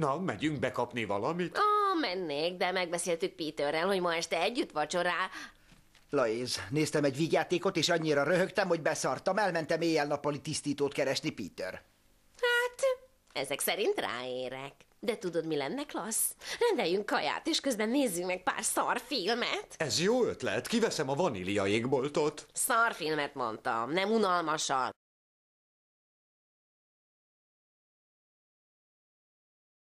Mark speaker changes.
Speaker 1: Na, megyünk bekapni valamit?
Speaker 2: Ó, mennék, de megbeszéltük Peterrel, hogy ma este együtt
Speaker 1: vacsorá. Laiz, néztem egy vígjátékot, és annyira röhögtem, hogy beszartam, elmentem éjjel-nappali tisztítót keresni, Peter.
Speaker 3: Hát, ezek szerint ráérek.
Speaker 4: De tudod, mi lenne klassz? Rendeljünk kaját, és közben nézzünk meg pár szarfilmet.
Speaker 5: Ez jó ötlet, kiveszem a vanília jégboltot.
Speaker 6: Szarfilmet mondtam, nem unalmasan.